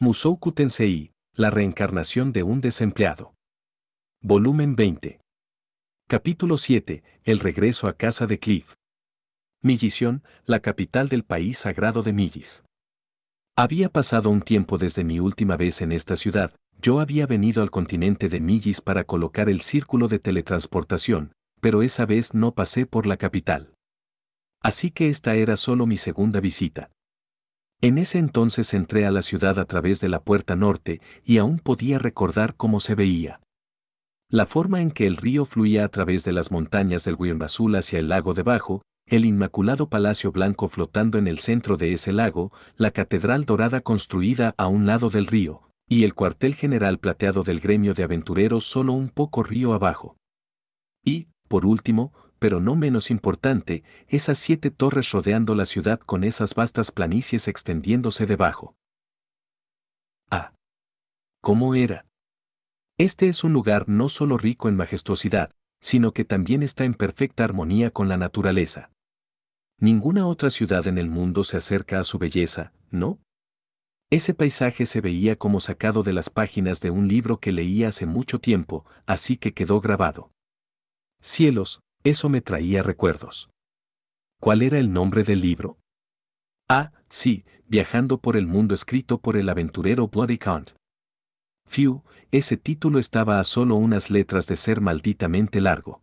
Musouku Tensei, la reencarnación de un desempleado. Volumen 20. Capítulo 7. El regreso a casa de Cliff. Millision, la capital del país sagrado de Millis. Había pasado un tiempo desde mi última vez en esta ciudad, yo había venido al continente de Millis para colocar el círculo de teletransportación, pero esa vez no pasé por la capital. Así que esta era solo mi segunda visita. En ese entonces entré a la ciudad a través de la puerta norte y aún podía recordar cómo se veía. La forma en que el río fluía a través de las montañas del Azul hacia el lago debajo, el inmaculado palacio blanco flotando en el centro de ese lago, la catedral dorada construida a un lado del río, y el cuartel general plateado del gremio de aventureros solo un poco río abajo. Y, por último, pero no menos importante, esas siete torres rodeando la ciudad con esas vastas planicies extendiéndose debajo. Ah. ¿Cómo era? Este es un lugar no solo rico en majestuosidad, sino que también está en perfecta armonía con la naturaleza. Ninguna otra ciudad en el mundo se acerca a su belleza, ¿no? Ese paisaje se veía como sacado de las páginas de un libro que leía hace mucho tiempo, así que quedó grabado. Cielos, eso me traía recuerdos. ¿Cuál era el nombre del libro? Ah, sí, Viajando por el mundo escrito por el aventurero Bloody Count. Phew, ese título estaba a solo unas letras de ser malditamente largo.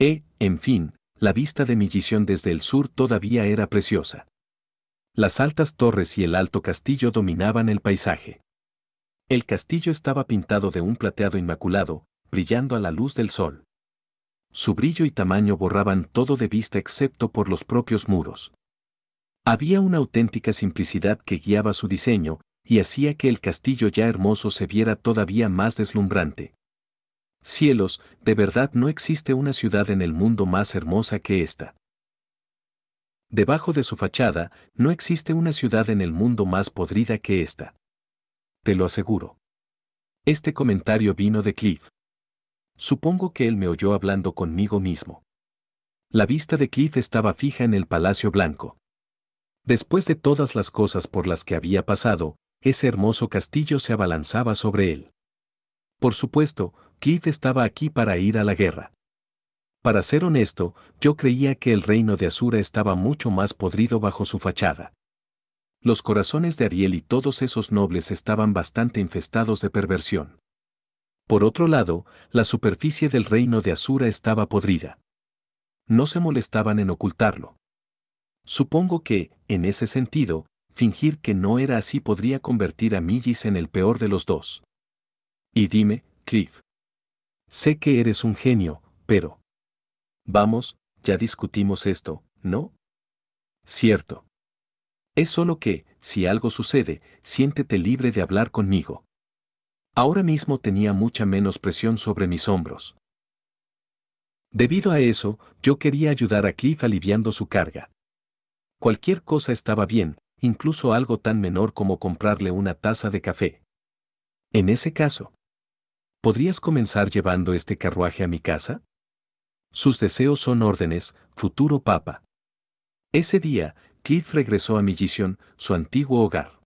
E, en fin, la vista de visión desde el sur todavía era preciosa. Las altas torres y el alto castillo dominaban el paisaje. El castillo estaba pintado de un plateado inmaculado, brillando a la luz del sol su brillo y tamaño borraban todo de vista excepto por los propios muros. Había una auténtica simplicidad que guiaba su diseño y hacía que el castillo ya hermoso se viera todavía más deslumbrante. Cielos, de verdad no existe una ciudad en el mundo más hermosa que esta. Debajo de su fachada, no existe una ciudad en el mundo más podrida que esta. Te lo aseguro. Este comentario vino de Cliff. Supongo que él me oyó hablando conmigo mismo. La vista de Cliff estaba fija en el Palacio Blanco. Después de todas las cosas por las que había pasado, ese hermoso castillo se abalanzaba sobre él. Por supuesto, Cliff estaba aquí para ir a la guerra. Para ser honesto, yo creía que el reino de Asura estaba mucho más podrido bajo su fachada. Los corazones de Ariel y todos esos nobles estaban bastante infestados de perversión. Por otro lado, la superficie del reino de Asura estaba podrida. No se molestaban en ocultarlo. Supongo que, en ese sentido, fingir que no era así podría convertir a Millis en el peor de los dos. Y dime, Cliff. Sé que eres un genio, pero... Vamos, ya discutimos esto, ¿no? Cierto. Es solo que, si algo sucede, siéntete libre de hablar conmigo. Ahora mismo tenía mucha menos presión sobre mis hombros. Debido a eso, yo quería ayudar a Cliff aliviando su carga. Cualquier cosa estaba bien, incluso algo tan menor como comprarle una taza de café. En ese caso, ¿podrías comenzar llevando este carruaje a mi casa? Sus deseos son órdenes, futuro papa. Ese día, Cliff regresó a Millisión, su antiguo hogar.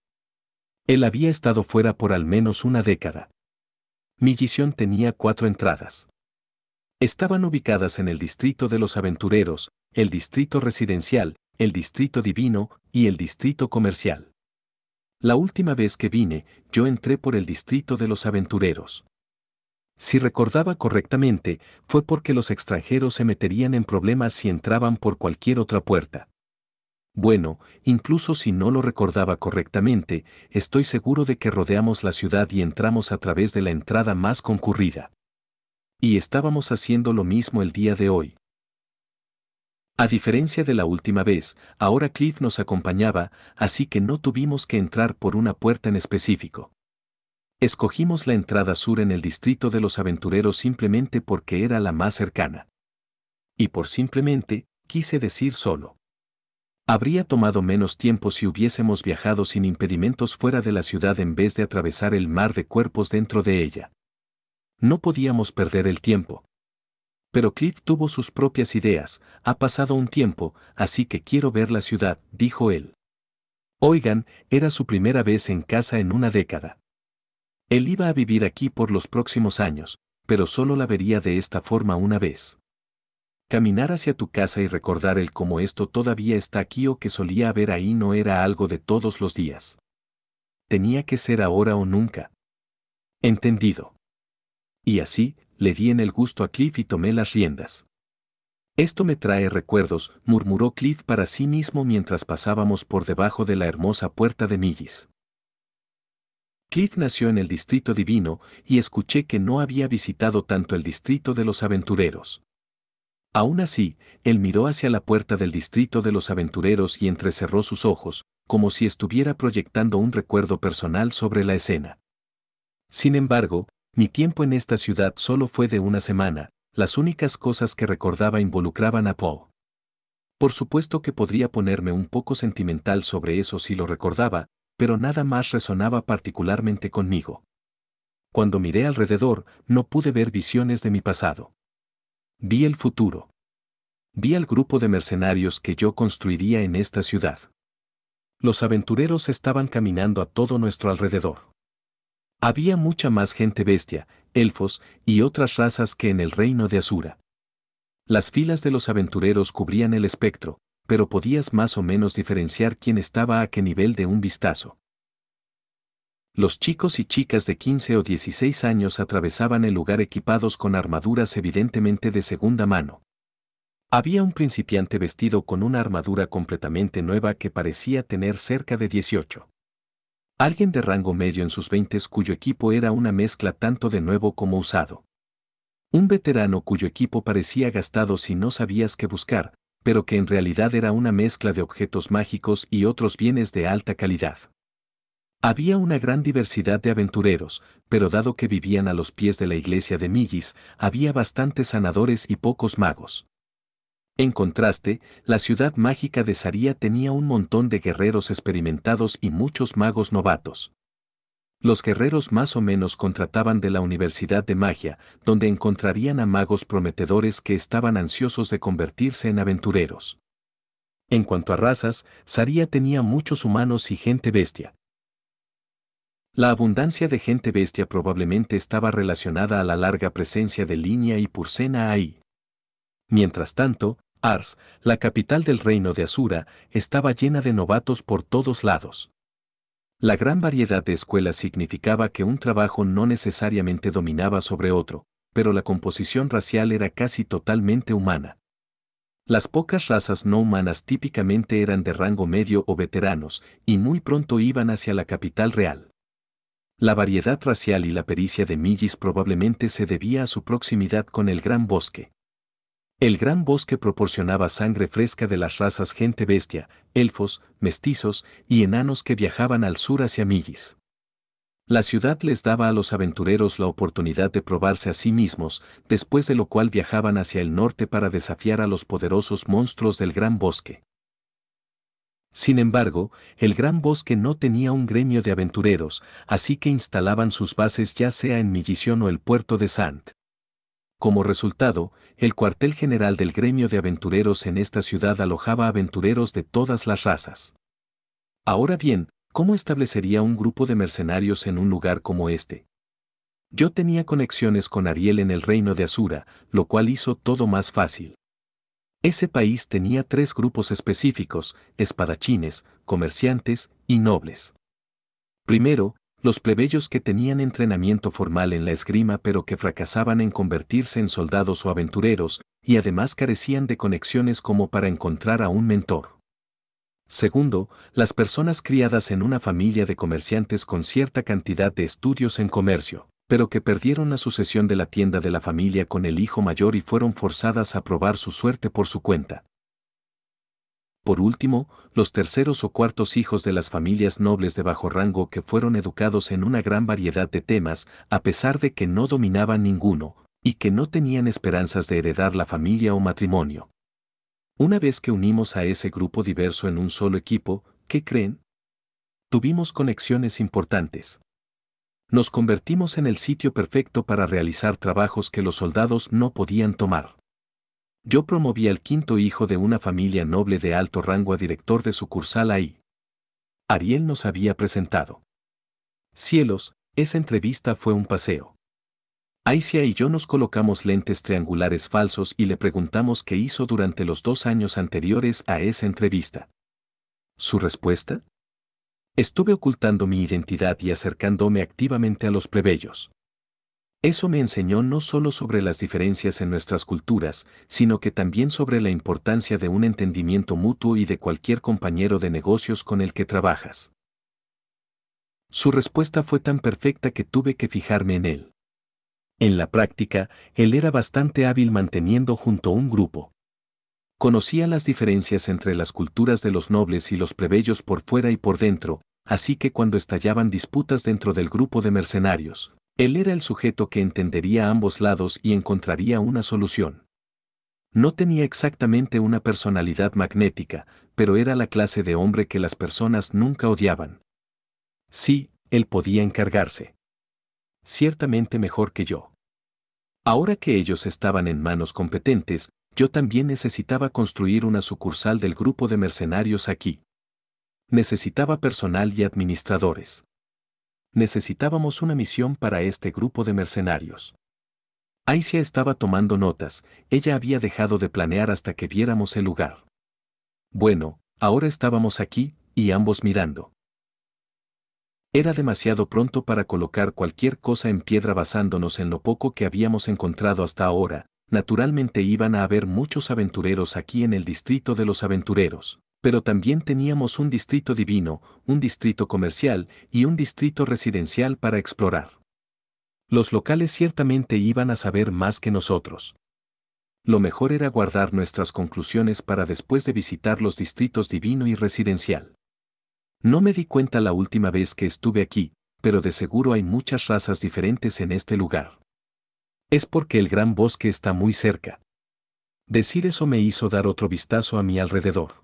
Él había estado fuera por al menos una década. Millisión tenía cuatro entradas. Estaban ubicadas en el distrito de los aventureros, el distrito residencial, el distrito divino y el distrito comercial. La última vez que vine, yo entré por el distrito de los aventureros. Si recordaba correctamente, fue porque los extranjeros se meterían en problemas si entraban por cualquier otra puerta. Bueno, incluso si no lo recordaba correctamente, estoy seguro de que rodeamos la ciudad y entramos a través de la entrada más concurrida. Y estábamos haciendo lo mismo el día de hoy. A diferencia de la última vez, ahora Cliff nos acompañaba, así que no tuvimos que entrar por una puerta en específico. Escogimos la entrada sur en el distrito de los aventureros simplemente porque era la más cercana. Y por simplemente, quise decir solo. Habría tomado menos tiempo si hubiésemos viajado sin impedimentos fuera de la ciudad en vez de atravesar el mar de cuerpos dentro de ella. No podíamos perder el tiempo. Pero Cliff tuvo sus propias ideas, ha pasado un tiempo, así que quiero ver la ciudad, dijo él. Oigan, era su primera vez en casa en una década. Él iba a vivir aquí por los próximos años, pero solo la vería de esta forma una vez. Caminar hacia tu casa y recordar el cómo esto todavía está aquí o que solía haber ahí no era algo de todos los días. Tenía que ser ahora o nunca. Entendido. Y así, le di en el gusto a Cliff y tomé las riendas. Esto me trae recuerdos, murmuró Cliff para sí mismo mientras pasábamos por debajo de la hermosa puerta de Millis. Cliff nació en el Distrito Divino y escuché que no había visitado tanto el Distrito de los Aventureros. Aún así, él miró hacia la puerta del distrito de los aventureros y entrecerró sus ojos, como si estuviera proyectando un recuerdo personal sobre la escena. Sin embargo, mi tiempo en esta ciudad solo fue de una semana, las únicas cosas que recordaba involucraban a Poe. Por supuesto que podría ponerme un poco sentimental sobre eso si lo recordaba, pero nada más resonaba particularmente conmigo. Cuando miré alrededor, no pude ver visiones de mi pasado. Vi el futuro. Vi al grupo de mercenarios que yo construiría en esta ciudad. Los aventureros estaban caminando a todo nuestro alrededor. Había mucha más gente bestia, elfos y otras razas que en el reino de Asura. Las filas de los aventureros cubrían el espectro, pero podías más o menos diferenciar quién estaba a qué nivel de un vistazo los chicos y chicas de 15 o 16 años atravesaban el lugar equipados con armaduras evidentemente de segunda mano. Había un principiante vestido con una armadura completamente nueva que parecía tener cerca de 18. Alguien de rango medio en sus 20 cuyo equipo era una mezcla tanto de nuevo como usado. Un veterano cuyo equipo parecía gastado si no sabías qué buscar, pero que en realidad era una mezcla de objetos mágicos y otros bienes de alta calidad. Había una gran diversidad de aventureros, pero dado que vivían a los pies de la iglesia de Migis, había bastantes sanadores y pocos magos. En contraste, la ciudad mágica de Saría tenía un montón de guerreros experimentados y muchos magos novatos. Los guerreros más o menos contrataban de la Universidad de Magia, donde encontrarían a magos prometedores que estaban ansiosos de convertirse en aventureros. En cuanto a razas, Saría tenía muchos humanos y gente bestia, la abundancia de gente bestia probablemente estaba relacionada a la larga presencia de Línea y Pursena ahí. Mientras tanto, Ars, la capital del reino de Asura, estaba llena de novatos por todos lados. La gran variedad de escuelas significaba que un trabajo no necesariamente dominaba sobre otro, pero la composición racial era casi totalmente humana. Las pocas razas no humanas típicamente eran de rango medio o veteranos, y muy pronto iban hacia la capital real. La variedad racial y la pericia de Millis probablemente se debía a su proximidad con el gran bosque. El gran bosque proporcionaba sangre fresca de las razas gente bestia, elfos, mestizos y enanos que viajaban al sur hacia Millis. La ciudad les daba a los aventureros la oportunidad de probarse a sí mismos, después de lo cual viajaban hacia el norte para desafiar a los poderosos monstruos del gran bosque. Sin embargo, el gran bosque no tenía un gremio de aventureros, así que instalaban sus bases ya sea en Millición o el puerto de Sant. Como resultado, el cuartel general del gremio de aventureros en esta ciudad alojaba aventureros de todas las razas. Ahora bien, ¿cómo establecería un grupo de mercenarios en un lugar como este? Yo tenía conexiones con Ariel en el reino de Asura, lo cual hizo todo más fácil. Ese país tenía tres grupos específicos, espadachines, comerciantes y nobles. Primero, los plebeyos que tenían entrenamiento formal en la esgrima pero que fracasaban en convertirse en soldados o aventureros, y además carecían de conexiones como para encontrar a un mentor. Segundo, las personas criadas en una familia de comerciantes con cierta cantidad de estudios en comercio pero que perdieron la sucesión de la tienda de la familia con el hijo mayor y fueron forzadas a probar su suerte por su cuenta. Por último, los terceros o cuartos hijos de las familias nobles de bajo rango que fueron educados en una gran variedad de temas, a pesar de que no dominaban ninguno, y que no tenían esperanzas de heredar la familia o matrimonio. Una vez que unimos a ese grupo diverso en un solo equipo, ¿qué creen? Tuvimos conexiones importantes nos convertimos en el sitio perfecto para realizar trabajos que los soldados no podían tomar. Yo promoví al quinto hijo de una familia noble de alto rango a director de sucursal ahí. Ariel nos había presentado. Cielos, esa entrevista fue un paseo. Aicia y yo nos colocamos lentes triangulares falsos y le preguntamos qué hizo durante los dos años anteriores a esa entrevista. Su respuesta, Estuve ocultando mi identidad y acercándome activamente a los plebeyos. Eso me enseñó no solo sobre las diferencias en nuestras culturas, sino que también sobre la importancia de un entendimiento mutuo y de cualquier compañero de negocios con el que trabajas. Su respuesta fue tan perfecta que tuve que fijarme en él. En la práctica, él era bastante hábil manteniendo junto un grupo, Conocía las diferencias entre las culturas de los nobles y los plebeyos por fuera y por dentro, así que cuando estallaban disputas dentro del grupo de mercenarios, él era el sujeto que entendería ambos lados y encontraría una solución. No tenía exactamente una personalidad magnética, pero era la clase de hombre que las personas nunca odiaban. Sí, él podía encargarse. Ciertamente mejor que yo. Ahora que ellos estaban en manos competentes, yo también necesitaba construir una sucursal del grupo de mercenarios aquí. Necesitaba personal y administradores. Necesitábamos una misión para este grupo de mercenarios. Aisha estaba tomando notas, ella había dejado de planear hasta que viéramos el lugar. Bueno, ahora estábamos aquí, y ambos mirando. Era demasiado pronto para colocar cualquier cosa en piedra basándonos en lo poco que habíamos encontrado hasta ahora, naturalmente iban a haber muchos aventureros aquí en el distrito de los aventureros, pero también teníamos un distrito divino, un distrito comercial y un distrito residencial para explorar. Los locales ciertamente iban a saber más que nosotros. Lo mejor era guardar nuestras conclusiones para después de visitar los distritos divino y residencial. No me di cuenta la última vez que estuve aquí, pero de seguro hay muchas razas diferentes en este lugar. Es porque el gran bosque está muy cerca. Decir eso me hizo dar otro vistazo a mi alrededor.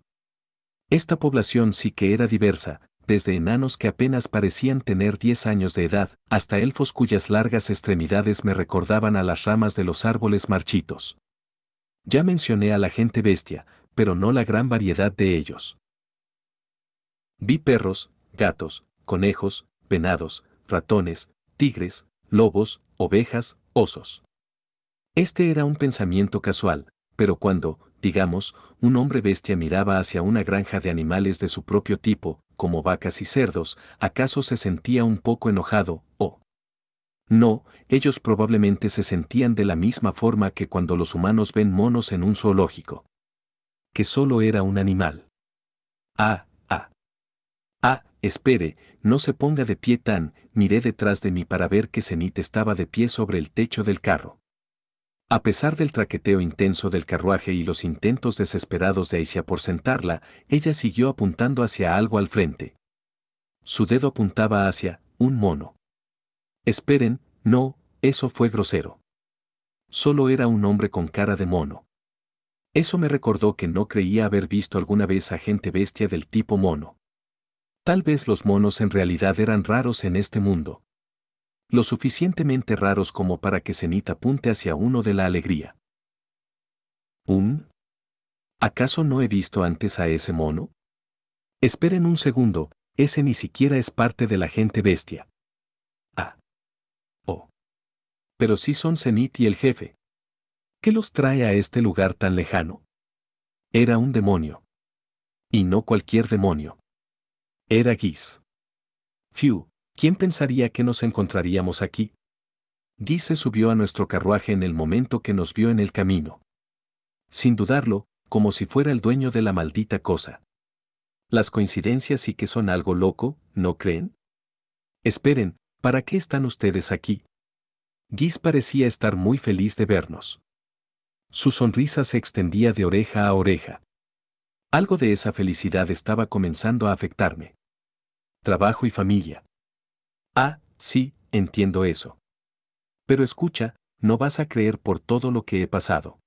Esta población sí que era diversa, desde enanos que apenas parecían tener 10 años de edad, hasta elfos cuyas largas extremidades me recordaban a las ramas de los árboles marchitos. Ya mencioné a la gente bestia, pero no la gran variedad de ellos. Vi perros, gatos, conejos, venados, ratones, tigres, lobos, ovejas, osos. Este era un pensamiento casual, pero cuando, digamos, un hombre bestia miraba hacia una granja de animales de su propio tipo, como vacas y cerdos, ¿acaso se sentía un poco enojado, o? No, ellos probablemente se sentían de la misma forma que cuando los humanos ven monos en un zoológico. Que solo era un animal. Ah, Espere, no se ponga de pie tan, miré detrás de mí para ver que Zenith estaba de pie sobre el techo del carro. A pesar del traqueteo intenso del carruaje y los intentos desesperados de Aisha por sentarla, ella siguió apuntando hacia algo al frente. Su dedo apuntaba hacia un mono. Esperen, no, eso fue grosero. Solo era un hombre con cara de mono. Eso me recordó que no creía haber visto alguna vez a gente bestia del tipo mono. Tal vez los monos en realidad eran raros en este mundo. Lo suficientemente raros como para que Zenith apunte hacia uno de la alegría. ¿Un? ¿Acaso no he visto antes a ese mono? Esperen un segundo, ese ni siquiera es parte de la gente bestia. Ah. Oh. Pero sí son Cenit y el jefe. ¿Qué los trae a este lugar tan lejano? Era un demonio. Y no cualquier demonio. Era Giz. Phew, ¿quién pensaría que nos encontraríamos aquí? Giz se subió a nuestro carruaje en el momento que nos vio en el camino. Sin dudarlo, como si fuera el dueño de la maldita cosa. Las coincidencias sí que son algo loco, ¿no creen? Esperen, ¿para qué están ustedes aquí? Giz parecía estar muy feliz de vernos. Su sonrisa se extendía de oreja a oreja. Algo de esa felicidad estaba comenzando a afectarme trabajo y familia. Ah, sí, entiendo eso. Pero escucha, no vas a creer por todo lo que he pasado.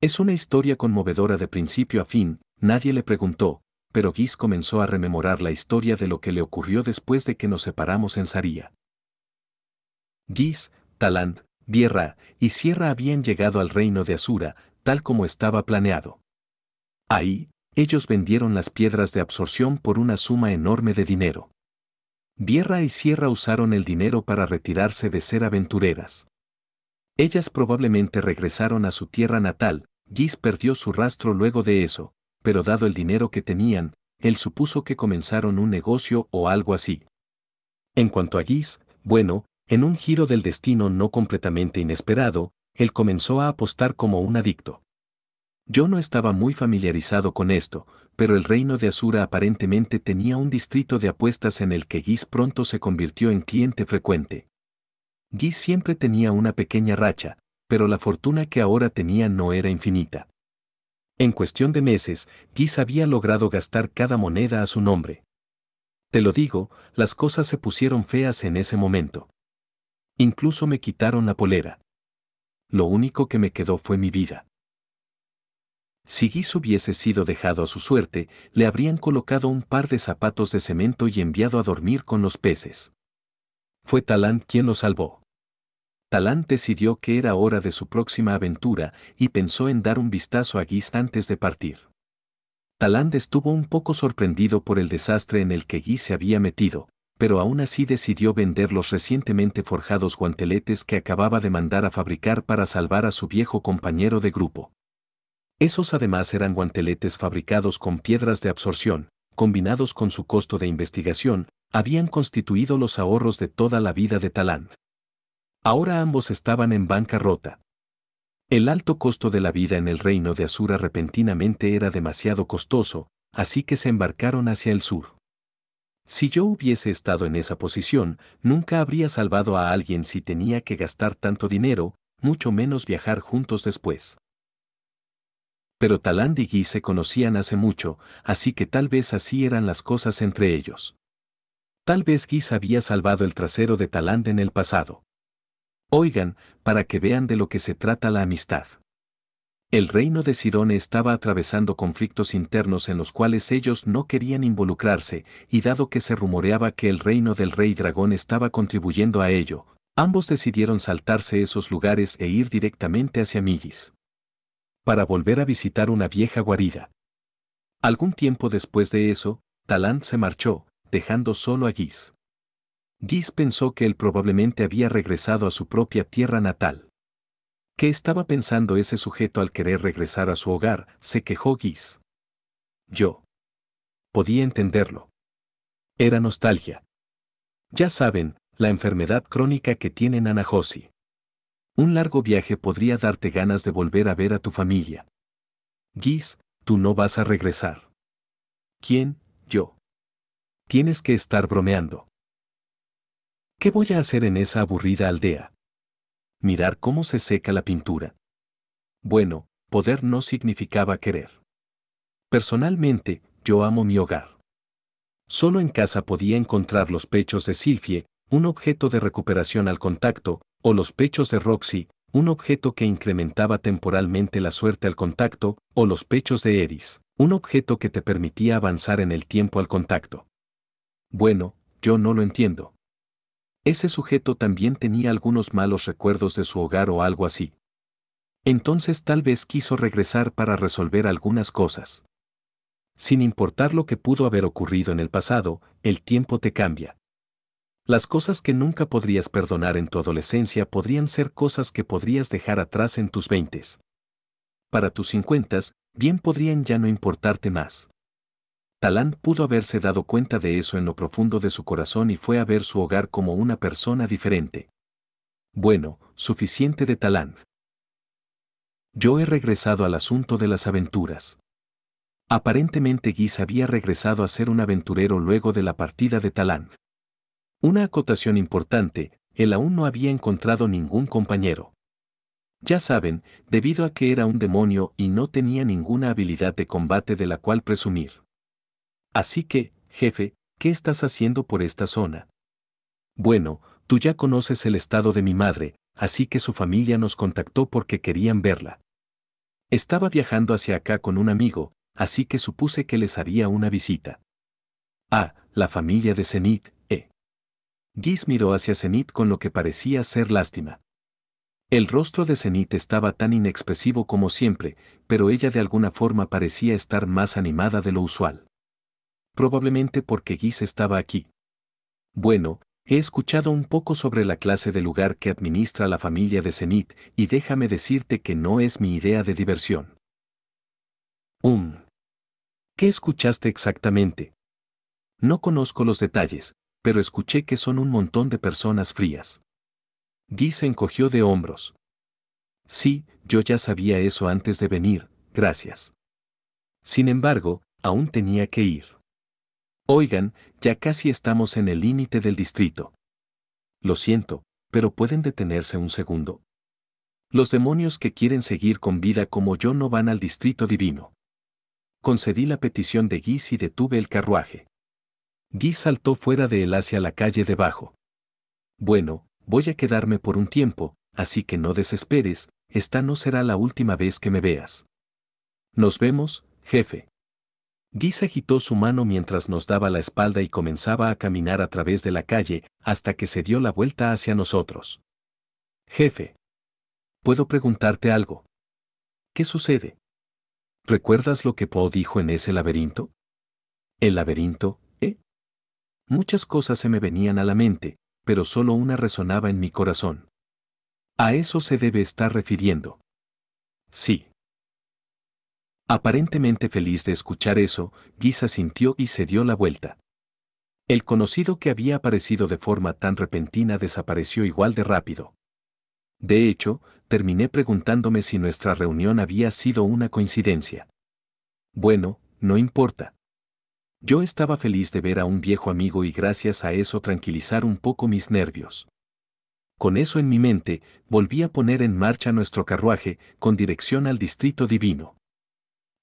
Es una historia conmovedora de principio a fin, nadie le preguntó, pero Guis comenzó a rememorar la historia de lo que le ocurrió después de que nos separamos en Saría. Gis, Taland, Bierra y Sierra habían llegado al reino de Asura, tal como estaba planeado. Ahí, ellos vendieron las piedras de absorción por una suma enorme de dinero. Vierra y Sierra usaron el dinero para retirarse de ser aventureras. Ellas probablemente regresaron a su tierra natal, Gis perdió su rastro luego de eso, pero dado el dinero que tenían, él supuso que comenzaron un negocio o algo así. En cuanto a Guis, bueno, en un giro del destino no completamente inesperado, él comenzó a apostar como un adicto. Yo no estaba muy familiarizado con esto, pero el reino de Asura aparentemente tenía un distrito de apuestas en el que Giz pronto se convirtió en cliente frecuente. Giz siempre tenía una pequeña racha, pero la fortuna que ahora tenía no era infinita. En cuestión de meses, Giz había logrado gastar cada moneda a su nombre. Te lo digo, las cosas se pusieron feas en ese momento. Incluso me quitaron la polera. Lo único que me quedó fue mi vida. Si Guis hubiese sido dejado a su suerte, le habrían colocado un par de zapatos de cemento y enviado a dormir con los peces. Fue talant quien lo salvó. Talant decidió que era hora de su próxima aventura y pensó en dar un vistazo a Guis antes de partir. Talant estuvo un poco sorprendido por el desastre en el que Guis se había metido, pero aún así decidió vender los recientemente forjados guanteletes que acababa de mandar a fabricar para salvar a su viejo compañero de grupo. Esos además eran guanteletes fabricados con piedras de absorción, combinados con su costo de investigación, habían constituido los ahorros de toda la vida de Taland. Ahora ambos estaban en bancarrota. El alto costo de la vida en el reino de Asura repentinamente era demasiado costoso, así que se embarcaron hacia el sur. Si yo hubiese estado en esa posición, nunca habría salvado a alguien si tenía que gastar tanto dinero, mucho menos viajar juntos después pero Taland y Guy se conocían hace mucho, así que tal vez así eran las cosas entre ellos. Tal vez Guy había salvado el trasero de Taland en el pasado. Oigan, para que vean de lo que se trata la amistad. El reino de Sirone estaba atravesando conflictos internos en los cuales ellos no querían involucrarse, y dado que se rumoreaba que el reino del rey dragón estaba contribuyendo a ello, ambos decidieron saltarse esos lugares e ir directamente hacia Millis para volver a visitar una vieja guarida. Algún tiempo después de eso, Talán se marchó, dejando solo a Guis. Guis pensó que él probablemente había regresado a su propia tierra natal. ¿Qué estaba pensando ese sujeto al querer regresar a su hogar? se quejó Guis. Yo. Podía entenderlo. Era nostalgia. Ya saben, la enfermedad crónica que tiene Anahosi. Un largo viaje podría darte ganas de volver a ver a tu familia. Guis, tú no vas a regresar. ¿Quién? Yo. Tienes que estar bromeando. ¿Qué voy a hacer en esa aburrida aldea? Mirar cómo se seca la pintura. Bueno, poder no significaba querer. Personalmente, yo amo mi hogar. Solo en casa podía encontrar los pechos de Silfie, un objeto de recuperación al contacto, o los pechos de Roxy, un objeto que incrementaba temporalmente la suerte al contacto, o los pechos de Eris, un objeto que te permitía avanzar en el tiempo al contacto. Bueno, yo no lo entiendo. Ese sujeto también tenía algunos malos recuerdos de su hogar o algo así. Entonces tal vez quiso regresar para resolver algunas cosas. Sin importar lo que pudo haber ocurrido en el pasado, el tiempo te cambia. Las cosas que nunca podrías perdonar en tu adolescencia podrían ser cosas que podrías dejar atrás en tus veintes. Para tus cincuentas, bien podrían ya no importarte más. Talán pudo haberse dado cuenta de eso en lo profundo de su corazón y fue a ver su hogar como una persona diferente. Bueno, suficiente de Talán. Yo he regresado al asunto de las aventuras. Aparentemente Guis había regresado a ser un aventurero luego de la partida de Talán. Una acotación importante, él aún no había encontrado ningún compañero. Ya saben, debido a que era un demonio y no tenía ninguna habilidad de combate de la cual presumir. Así que, jefe, ¿qué estás haciendo por esta zona? Bueno, tú ya conoces el estado de mi madre, así que su familia nos contactó porque querían verla. Estaba viajando hacia acá con un amigo, así que supuse que les haría una visita. Ah, la familia de Zenit, Giz miró hacia Zenit con lo que parecía ser lástima. El rostro de Zenit estaba tan inexpresivo como siempre, pero ella de alguna forma parecía estar más animada de lo usual. Probablemente porque Guise estaba aquí. Bueno, he escuchado un poco sobre la clase de lugar que administra la familia de Zenit y déjame decirte que no es mi idea de diversión. Um. ¿Qué escuchaste exactamente? No conozco los detalles, pero escuché que son un montón de personas frías. Guy se encogió de hombros. Sí, yo ya sabía eso antes de venir, gracias. Sin embargo, aún tenía que ir. Oigan, ya casi estamos en el límite del distrito. Lo siento, pero pueden detenerse un segundo. Los demonios que quieren seguir con vida como yo no van al distrito divino. Concedí la petición de Guis y detuve el carruaje. Guy saltó fuera de él hacia la calle debajo. Bueno, voy a quedarme por un tiempo, así que no desesperes, esta no será la última vez que me veas. Nos vemos, jefe. Guy se agitó su mano mientras nos daba la espalda y comenzaba a caminar a través de la calle hasta que se dio la vuelta hacia nosotros. Jefe. ¿Puedo preguntarte algo? ¿Qué sucede? ¿Recuerdas lo que Poe dijo en ese laberinto? El laberinto, muchas cosas se me venían a la mente, pero solo una resonaba en mi corazón. A eso se debe estar refiriendo. Sí. Aparentemente feliz de escuchar eso, Guisa sintió y se dio la vuelta. El conocido que había aparecido de forma tan repentina desapareció igual de rápido. De hecho, terminé preguntándome si nuestra reunión había sido una coincidencia. Bueno, no importa. Yo estaba feliz de ver a un viejo amigo y gracias a eso tranquilizar un poco mis nervios. Con eso en mi mente, volví a poner en marcha nuestro carruaje, con dirección al Distrito Divino.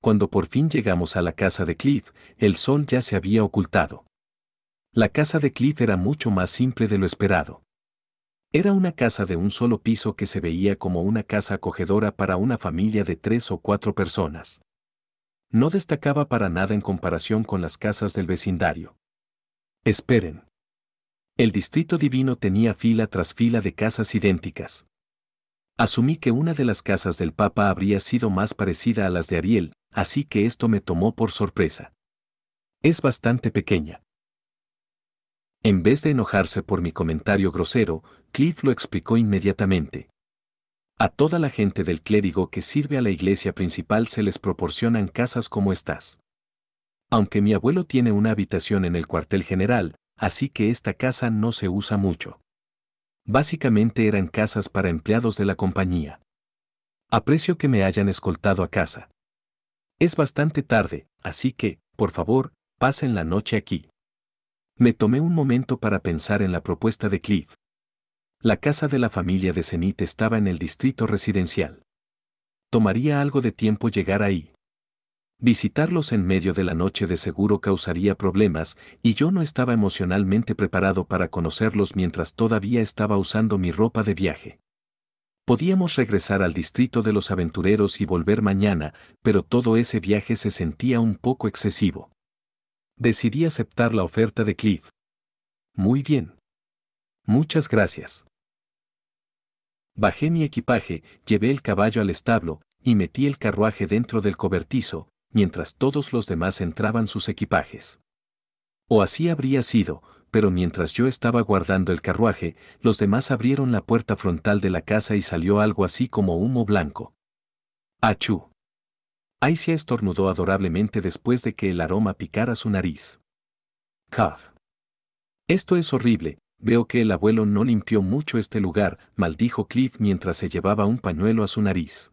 Cuando por fin llegamos a la casa de Cliff, el sol ya se había ocultado. La casa de Cliff era mucho más simple de lo esperado. Era una casa de un solo piso que se veía como una casa acogedora para una familia de tres o cuatro personas no destacaba para nada en comparación con las casas del vecindario. Esperen. El distrito divino tenía fila tras fila de casas idénticas. Asumí que una de las casas del Papa habría sido más parecida a las de Ariel, así que esto me tomó por sorpresa. Es bastante pequeña. En vez de enojarse por mi comentario grosero, Cliff lo explicó inmediatamente. A toda la gente del clérigo que sirve a la iglesia principal se les proporcionan casas como estas. Aunque mi abuelo tiene una habitación en el cuartel general, así que esta casa no se usa mucho. Básicamente eran casas para empleados de la compañía. Aprecio que me hayan escoltado a casa. Es bastante tarde, así que, por favor, pasen la noche aquí. Me tomé un momento para pensar en la propuesta de Cliff. La casa de la familia de Zenit estaba en el distrito residencial. Tomaría algo de tiempo llegar ahí. Visitarlos en medio de la noche de seguro causaría problemas y yo no estaba emocionalmente preparado para conocerlos mientras todavía estaba usando mi ropa de viaje. Podíamos regresar al distrito de los aventureros y volver mañana, pero todo ese viaje se sentía un poco excesivo. Decidí aceptar la oferta de Cliff. Muy bien. Muchas gracias. Bajé mi equipaje, llevé el caballo al establo, y metí el carruaje dentro del cobertizo, mientras todos los demás entraban sus equipajes. O así habría sido, pero mientras yo estaba guardando el carruaje, los demás abrieron la puerta frontal de la casa y salió algo así como humo blanco. Achú. Aisia estornudó adorablemente después de que el aroma picara su nariz. Caf. Esto es horrible, Veo que el abuelo no limpió mucho este lugar, maldijo Cliff mientras se llevaba un pañuelo a su nariz.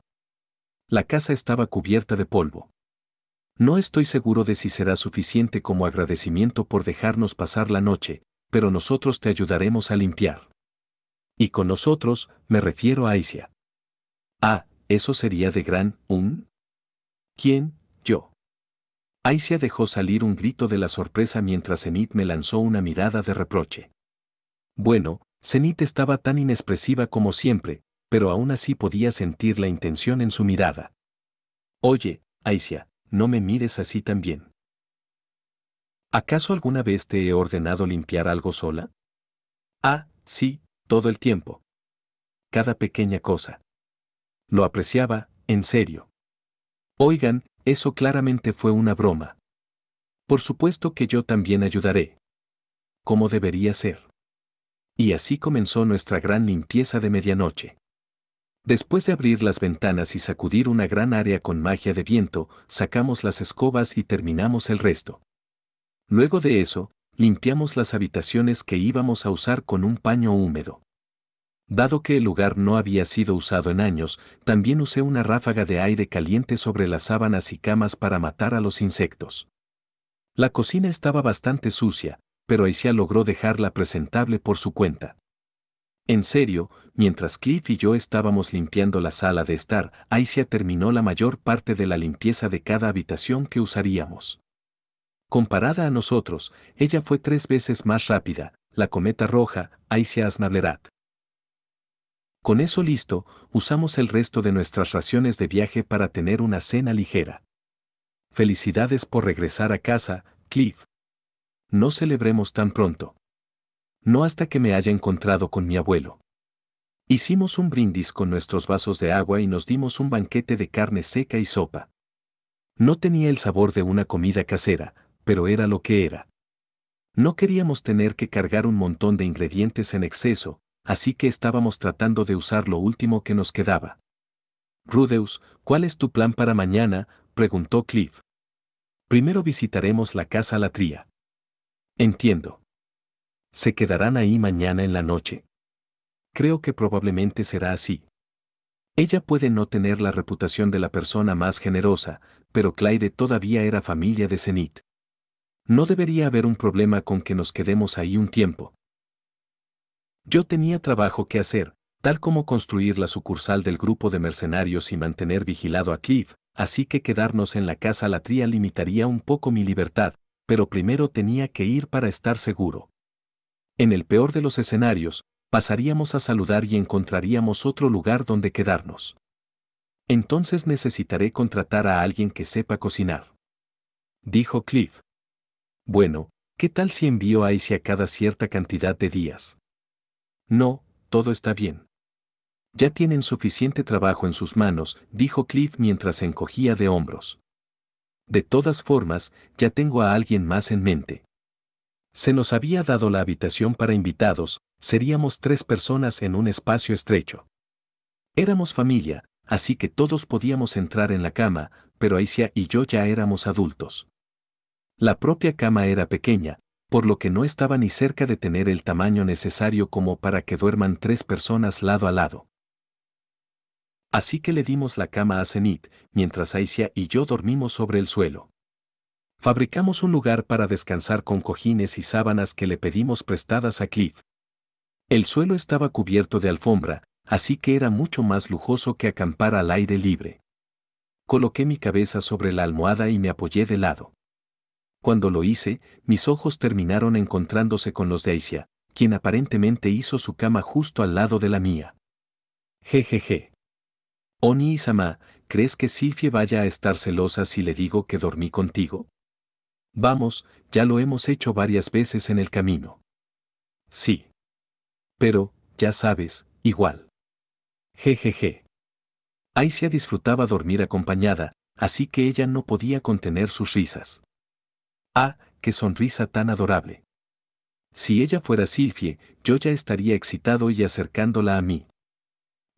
La casa estaba cubierta de polvo. No estoy seguro de si será suficiente como agradecimiento por dejarnos pasar la noche, pero nosotros te ayudaremos a limpiar. Y con nosotros me refiero a Aisia. Ah, eso sería de gran, un... ¿Quién? Yo. Aisia dejó salir un grito de la sorpresa mientras Enid me lanzó una mirada de reproche. Bueno, Zenit estaba tan inexpresiva como siempre, pero aún así podía sentir la intención en su mirada. Oye, Aisha, no me mires así también. ¿Acaso alguna vez te he ordenado limpiar algo sola? Ah, sí, todo el tiempo. Cada pequeña cosa. Lo apreciaba, en serio. Oigan, eso claramente fue una broma. Por supuesto que yo también ayudaré. Como debería ser. Y así comenzó nuestra gran limpieza de medianoche. Después de abrir las ventanas y sacudir una gran área con magia de viento, sacamos las escobas y terminamos el resto. Luego de eso, limpiamos las habitaciones que íbamos a usar con un paño húmedo. Dado que el lugar no había sido usado en años, también usé una ráfaga de aire caliente sobre las sábanas y camas para matar a los insectos. La cocina estaba bastante sucia, pero Aisha logró dejarla presentable por su cuenta. En serio, mientras Cliff y yo estábamos limpiando la sala de estar, Aisha terminó la mayor parte de la limpieza de cada habitación que usaríamos. Comparada a nosotros, ella fue tres veces más rápida, la cometa roja, Aisha Asnablerat. Con eso listo, usamos el resto de nuestras raciones de viaje para tener una cena ligera. Felicidades por regresar a casa, Cliff. No celebremos tan pronto. No hasta que me haya encontrado con mi abuelo. Hicimos un brindis con nuestros vasos de agua y nos dimos un banquete de carne seca y sopa. No tenía el sabor de una comida casera, pero era lo que era. No queríamos tener que cargar un montón de ingredientes en exceso, así que estábamos tratando de usar lo último que nos quedaba. Rudeus, ¿cuál es tu plan para mañana? preguntó Cliff. Primero visitaremos la casa Latría. Entiendo. Se quedarán ahí mañana en la noche. Creo que probablemente será así. Ella puede no tener la reputación de la persona más generosa, pero Clyde todavía era familia de Zenit. No debería haber un problema con que nos quedemos ahí un tiempo. Yo tenía trabajo que hacer, tal como construir la sucursal del grupo de mercenarios y mantener vigilado a Cliff, así que quedarnos en la casa latría limitaría un poco mi libertad, pero primero tenía que ir para estar seguro. En el peor de los escenarios, pasaríamos a saludar y encontraríamos otro lugar donde quedarnos. Entonces necesitaré contratar a alguien que sepa cocinar. Dijo Cliff. Bueno, ¿qué tal si envío a a cada cierta cantidad de días? No, todo está bien. Ya tienen suficiente trabajo en sus manos, dijo Cliff mientras se encogía de hombros de todas formas, ya tengo a alguien más en mente. Se nos había dado la habitación para invitados, seríamos tres personas en un espacio estrecho. Éramos familia, así que todos podíamos entrar en la cama, pero Aisha y yo ya éramos adultos. La propia cama era pequeña, por lo que no estaba ni cerca de tener el tamaño necesario como para que duerman tres personas lado a lado. Así que le dimos la cama a Zenit, mientras Aisha y yo dormimos sobre el suelo. Fabricamos un lugar para descansar con cojines y sábanas que le pedimos prestadas a Cliff. El suelo estaba cubierto de alfombra, así que era mucho más lujoso que acampar al aire libre. Coloqué mi cabeza sobre la almohada y me apoyé de lado. Cuando lo hice, mis ojos terminaron encontrándose con los de Aisha, quien aparentemente hizo su cama justo al lado de la mía. Jejeje. Oni y Sama, ¿crees que Silfie vaya a estar celosa si le digo que dormí contigo? Vamos, ya lo hemos hecho varias veces en el camino. Sí. Pero, ya sabes, igual. Jejeje. Aisia disfrutaba dormir acompañada, así que ella no podía contener sus risas. Ah, qué sonrisa tan adorable. Si ella fuera Silfie, yo ya estaría excitado y acercándola a mí.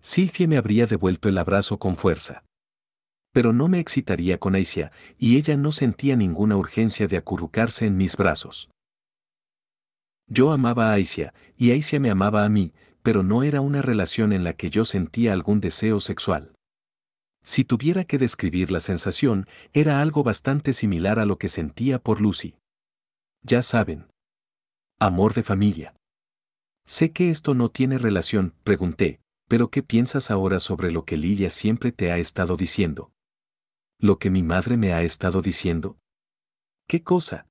Silvia me habría devuelto el abrazo con fuerza. Pero no me excitaría con Aisha, y ella no sentía ninguna urgencia de acurrucarse en mis brazos. Yo amaba a Aisha, y Aisha me amaba a mí, pero no era una relación en la que yo sentía algún deseo sexual. Si tuviera que describir la sensación, era algo bastante similar a lo que sentía por Lucy. Ya saben. Amor de familia. Sé que esto no tiene relación, pregunté, pero ¿qué piensas ahora sobre lo que Lilia siempre te ha estado diciendo? ¿Lo que mi madre me ha estado diciendo? ¿Qué cosa?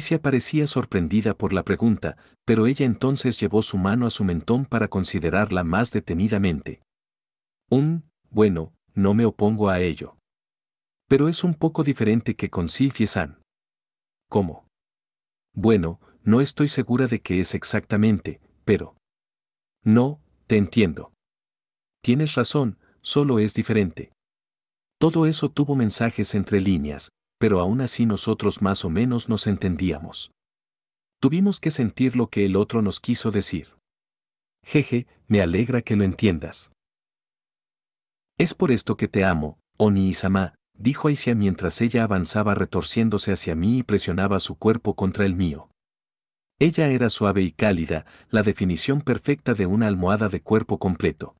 se parecía sorprendida por la pregunta, pero ella entonces llevó su mano a su mentón para considerarla más detenidamente. Un, bueno, no me opongo a ello. Pero es un poco diferente que con Silfiesan. ¿Cómo? Bueno, no estoy segura de qué es exactamente, pero... No, te entiendo. Tienes razón, solo es diferente. Todo eso tuvo mensajes entre líneas, pero aún así nosotros más o menos nos entendíamos. Tuvimos que sentir lo que el otro nos quiso decir. Jeje, me alegra que lo entiendas. Es por esto que te amo, Oni Isama, dijo Aisha mientras ella avanzaba retorciéndose hacia mí y presionaba su cuerpo contra el mío. Ella era suave y cálida, la definición perfecta de una almohada de cuerpo completo.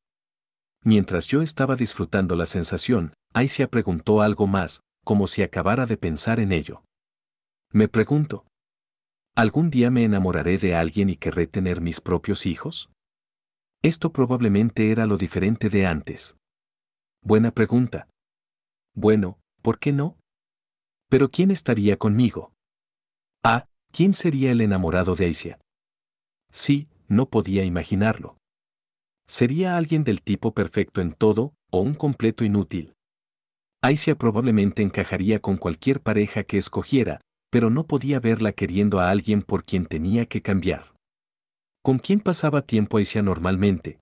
Mientras yo estaba disfrutando la sensación, Aisha preguntó algo más, como si acabara de pensar en ello. Me pregunto, ¿algún día me enamoraré de alguien y querré tener mis propios hijos? Esto probablemente era lo diferente de antes. Buena pregunta. Bueno, ¿por qué no? Pero ¿quién estaría conmigo? ¿Quién sería el enamorado de Aisia? Sí, no podía imaginarlo. Sería alguien del tipo perfecto en todo, o un completo inútil. Aisia probablemente encajaría con cualquier pareja que escogiera, pero no podía verla queriendo a alguien por quien tenía que cambiar. ¿Con quién pasaba tiempo Aisia normalmente?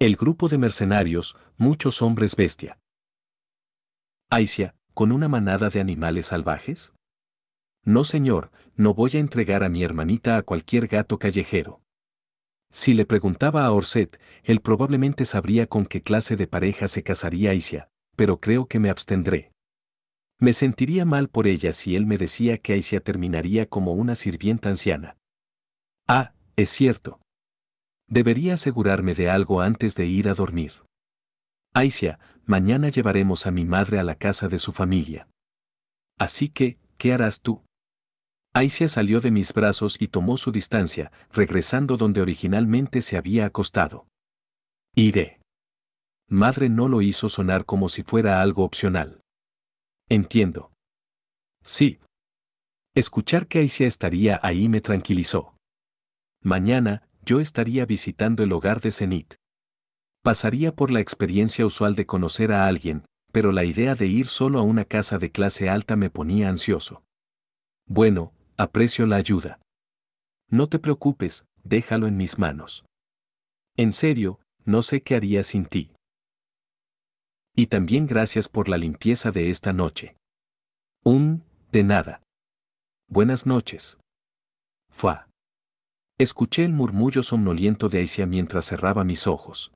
El grupo de mercenarios, muchos hombres bestia. Aisia, con una manada de animales salvajes? No señor, no voy a entregar a mi hermanita a cualquier gato callejero. Si le preguntaba a Orset, él probablemente sabría con qué clase de pareja se casaría Aisha, pero creo que me abstendré. Me sentiría mal por ella si él me decía que Aisha terminaría como una sirvienta anciana. Ah, es cierto. Debería asegurarme de algo antes de ir a dormir. Aisha, mañana llevaremos a mi madre a la casa de su familia. Así que, ¿qué harás tú? Aisia salió de mis brazos y tomó su distancia, regresando donde originalmente se había acostado. Iré. Madre no lo hizo sonar como si fuera algo opcional. Entiendo. Sí. Escuchar que Aisia estaría ahí me tranquilizó. Mañana, yo estaría visitando el hogar de Zenit. Pasaría por la experiencia usual de conocer a alguien, pero la idea de ir solo a una casa de clase alta me ponía ansioso. Bueno, aprecio la ayuda. No te preocupes, déjalo en mis manos. En serio, no sé qué haría sin ti. Y también gracias por la limpieza de esta noche. Un, de nada. Buenas noches. Fua. Escuché el murmullo somnoliento de Asia mientras cerraba mis ojos.